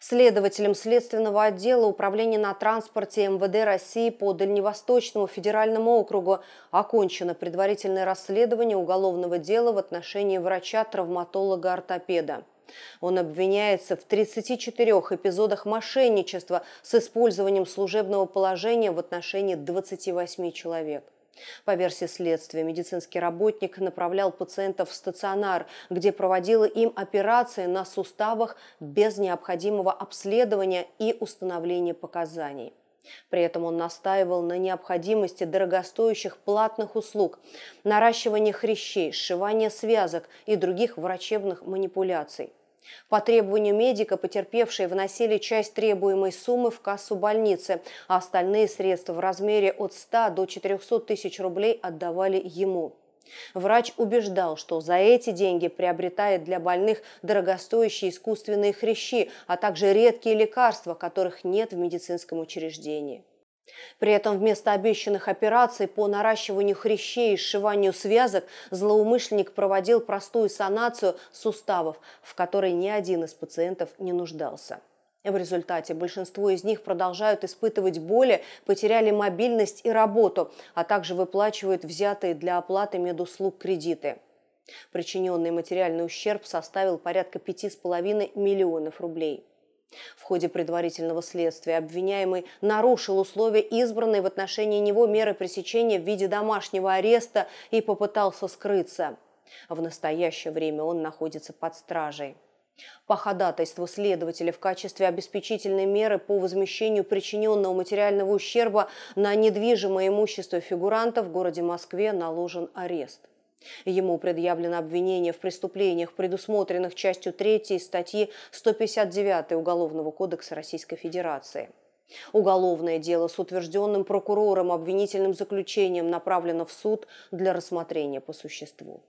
следователем Следственного отдела Управления на транспорте МВД России по Дальневосточному федеральному округу окончено предварительное расследование уголовного дела в отношении врача-травматолога-ортопеда. Он обвиняется в 34 эпизодах мошенничества с использованием служебного положения в отношении 28 человек. По версии следствия, медицинский работник направлял пациентов в стационар, где проводила им операции на суставах без необходимого обследования и установления показаний. При этом он настаивал на необходимости дорогостоящих платных услуг, наращивания хрящей, сшивания связок и других врачебных манипуляций – по требованию медика потерпевшие вносили часть требуемой суммы в кассу больницы, а остальные средства в размере от 100 до 400 тысяч рублей отдавали ему. Врач убеждал, что за эти деньги приобретает для больных дорогостоящие искусственные хрящи, а также редкие лекарства, которых нет в медицинском учреждении. При этом вместо обещанных операций по наращиванию хрящей и сшиванию связок злоумышленник проводил простую санацию суставов, в которой ни один из пациентов не нуждался. В результате большинство из них продолжают испытывать боли, потеряли мобильность и работу, а также выплачивают взятые для оплаты медуслуг кредиты. Причиненный материальный ущерб составил порядка 5,5 миллионов рублей. В ходе предварительного следствия обвиняемый нарушил условия избранной в отношении него меры пресечения в виде домашнего ареста и попытался скрыться. В настоящее время он находится под стражей. По ходатайству следователя в качестве обеспечительной меры по возмещению причиненного материального ущерба на недвижимое имущество фигуранта в городе Москве наложен арест. Ему предъявлено обвинение в преступлениях, предусмотренных частью 3 статьи 159 Уголовного кодекса Российской Федерации. Уголовное дело с утвержденным прокурором обвинительным заключением направлено в суд для рассмотрения по существу.